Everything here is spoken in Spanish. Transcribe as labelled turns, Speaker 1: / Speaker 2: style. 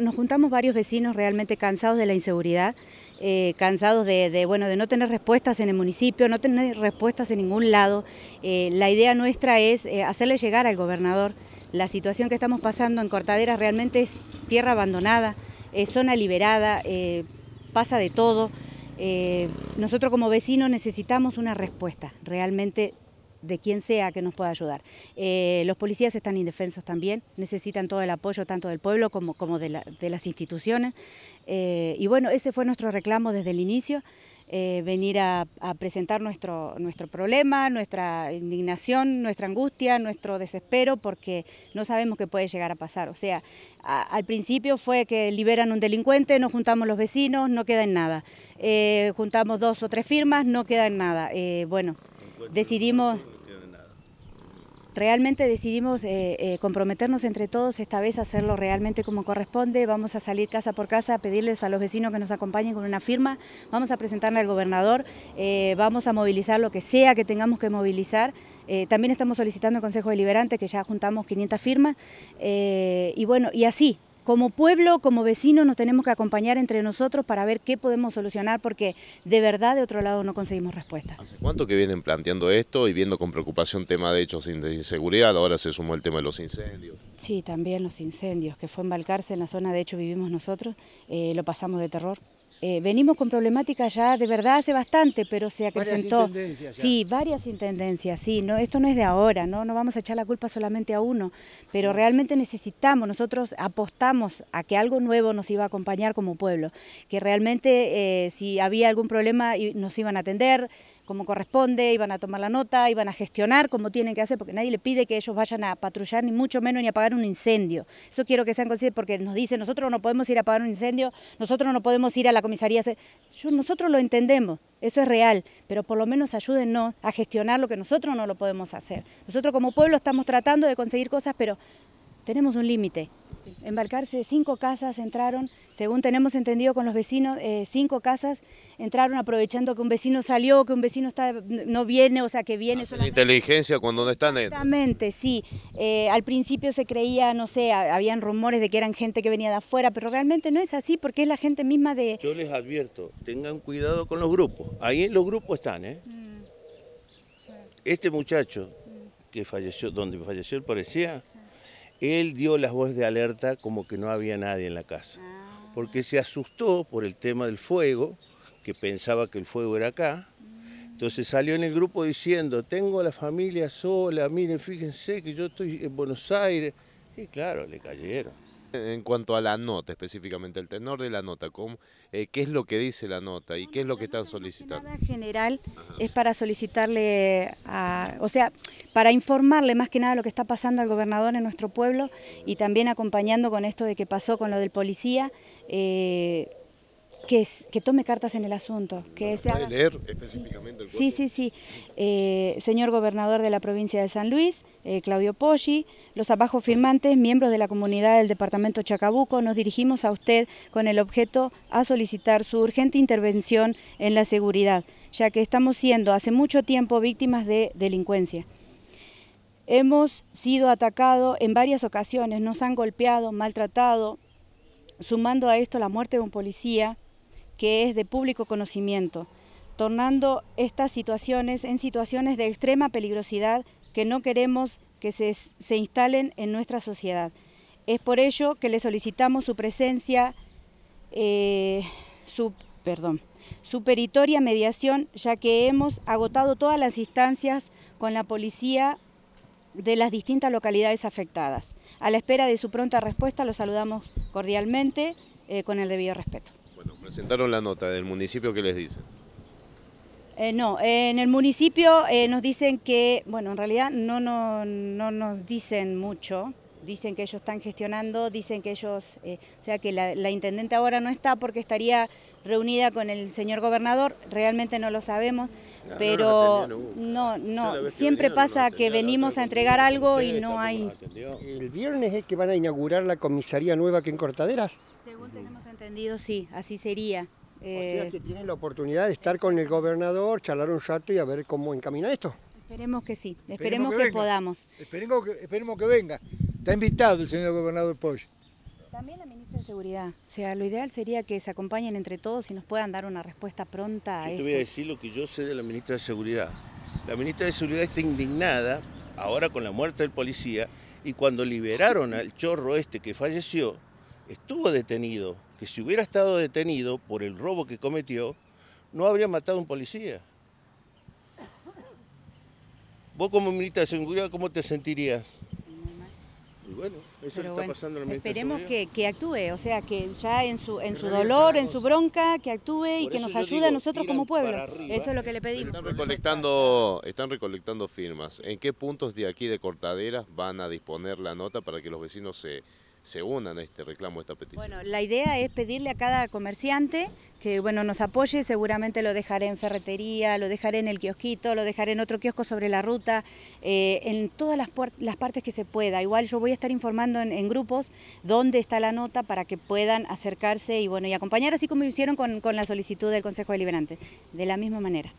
Speaker 1: Nos juntamos varios vecinos realmente cansados de la inseguridad, eh, cansados de, bueno, de no tener respuestas en el municipio, no tener respuestas en ningún lado. Eh, la idea nuestra es eh, hacerle llegar al gobernador la situación que estamos pasando en Cortaderas realmente es tierra abandonada, es zona liberada, pasa de todo. nosotros como vecinos necesitamos una respuesta, realmente de quien sea que nos pueda ayudar. Eh, los policías están indefensos también, necesitan todo el apoyo tanto del pueblo como, como de, las instituciones. Eh, y bueno, ese fue nuestro reclamo desde el inicio, eh, venir a, presentar nuestro, nuestro problema, nuestra indignación, nuestra angustia, nuestro desespero, porque no sabemos qué puede llegar a pasar. O sea, al principio fue que liberan un delincuente, nos juntamos los vecinos, no queda en nada. juntamos dos o tres firmas, no queda en nada. bueno, decidimos... Realmente decidimos eh, eh, comprometernos entre todos esta vez a hacerlo realmente como corresponde. Vamos a salir casa por casa a pedirles a los vecinos que nos acompañen con una firma. Vamos a presentarle al gobernador. Eh, vamos a movilizar lo que sea que tengamos que movilizar. también estamos solicitando el Consejo Deliberante, que ya juntamos 500 firmas, y bueno, y así, como pueblo, como vecinos, nos tenemos que acompañar entre nosotros para ver qué podemos solucionar, porque de verdad de otro lado no conseguimos respuesta. ¿Hace
Speaker 2: cuánto que vienen planteando esto y viendo con preocupación tema de hechos de inseguridad? Ahora se sumó el tema de los incendios.
Speaker 1: Sí, también los incendios, que fue embalcarse en la zona, de hecho vivimos nosotros, eh, lo pasamos de terror. Eh, venimos con problemáticas ya de verdad hace bastante, pero se acrecentó. Sí, varias intendencias, sí. No, esto no es de ahora, ¿no? no vamos a echar la culpa solamente a uno, pero mm. realmente necesitamos, nosotros apostamos a que algo nuevo nos iba a acompañar como pueblo, que realmente eh, si había algún problema nos iban a atender, como corresponde, iban a tomar la nota, iban a gestionar como tienen que hacer, porque nadie le pide que ellos vayan a patrullar, ni mucho menos ni a apagar un incendio. Eso quiero que sean conscientes, porque nos dicen, nosotros no podemos ir a apagar un incendio, nosotros no podemos ir a la comisaría. Yo, nosotros lo entendemos, eso es real, pero por lo menos ayúdennos a gestionar lo que nosotros no lo podemos hacer. Nosotros como pueblo estamos tratando de conseguir cosas, pero tenemos un límite. Embarcarse, cinco casas entraron según tenemos entendido con los vecinos, eh, cinco casas entraron aprovechando que un vecino salió, que un vecino está, no viene, o sea, que viene solamente...
Speaker 2: ¿La Inteligencia cuando no están
Speaker 1: Exactamente, sí. Eh, al principio se creía, no sé, habían rumores de que eran gente que venía de afuera, pero realmente no es así porque es la gente misma de...
Speaker 3: Yo les advierto, tengan cuidado con los grupos. Ahí los grupos están, ¿eh? Mm, este muchacho que falleció, donde falleció el parecía, él dio las voces de alerta como que no había nadie en la casa. Ah porque se asustó por el tema del fuego, que pensaba que el fuego era acá. Entonces salió en el grupo diciendo, tengo a la familia sola, miren, fíjense que yo estoy en Buenos Aires.
Speaker 2: Y claro, le cayeron. En cuanto a la nota, específicamente el tenor de la nota, eh, ¿qué es lo que dice la nota y qué es lo que están solicitando?
Speaker 1: La general es para solicitarle, a, o sea, para informarle más que nada lo que está pasando al gobernador en nuestro pueblo y también acompañando con esto de que pasó con lo del policía. Eh, que, tome cartas en el asunto. Que puede
Speaker 2: leer específicamente el cuento? Sí,
Speaker 1: sí, sí. Eh, señor gobernador de la provincia de San Luis, eh, Claudio Poggi, los abajo firmantes, miembros de la comunidad del departamento Chacabuco, nos dirigimos a usted con el objeto a solicitar su urgente intervención en la seguridad, ya que estamos siendo hace mucho tiempo víctimas de delincuencia. Hemos sido atacados en varias ocasiones, nos han golpeado, maltratado, sumando a esto la muerte de un policía, que es de público conocimiento, tornando estas situaciones en situaciones de extrema peligrosidad que no queremos que se, instalen en nuestra sociedad. Es por ello que le solicitamos su presencia, eh, su, perdón, su peritoria mediación, ya que hemos agotado todas las instancias con la policía de las distintas localidades afectadas. A la espera de su pronta respuesta, lo saludamos cordialmente eh, con el debido respeto.
Speaker 2: ¿Presentaron la nota del municipio? que les dicen?
Speaker 1: Eh, no, eh, en el municipio eh, nos dicen que, bueno, en realidad no, no, nos dicen mucho, dicen que ellos están gestionando, dicen que ellos, o sea que la, intendente ahora no está porque estaría reunida con el señor gobernador, realmente no lo sabemos, pero no, no, siempre pasa que venimos a entregar algo y no hay...
Speaker 3: El viernes es que van a inaugurar la comisaría nueva aquí en Cortaderas
Speaker 1: entendido, sí, así sería. O sea que eh, tienen la
Speaker 3: oportunidad de estar con el gobernador, charlar un rato y a ver cómo encamina esto.
Speaker 1: Esperemos que sí, esperemos, que, podamos. Esperemos que, esperemos que venga.
Speaker 2: Está invitado el señor gobernador Poche.
Speaker 1: También la ministra de Seguridad. O sea, lo ideal sería que se acompañen entre todos y nos puedan dar una respuesta pronta a yo Te voy a
Speaker 2: decir
Speaker 3: lo que yo sé de la ministra de Seguridad. La ministra de Seguridad está indignada ahora con la muerte del policía y cuando liberaron al chorro este que falleció, estuvo detenido que si hubiera estado detenido por el robo que cometió, no habría matado un policía. Vos como ministra de Seguridad, ¿cómo te sentirías? Y bueno, eso está pasando en la Esperemos
Speaker 1: que, que, actúe, o sea, que ya en su, en su dolor, en su bronca, que actúe y que nos ayude a nosotros como pueblo. eso es lo que le pedimos. Están
Speaker 2: recolectando, están recolectando firmas. ¿En qué puntos de aquí de Cortaderas van a disponer la nota para que los vecinos se se unan este reclamo, esta petición. Bueno,
Speaker 1: la idea es pedirle a cada comerciante que bueno, nos apoye, seguramente lo dejaré en ferretería, lo dejaré en el kiosquito, lo dejaré en otro kiosco sobre la ruta, eh, en todas las, partes que se pueda. Igual yo voy a estar informando en, grupos dónde está la nota para que puedan acercarse y bueno, y acompañar así como hicieron con, con la solicitud del Consejo Deliberante, de la misma manera.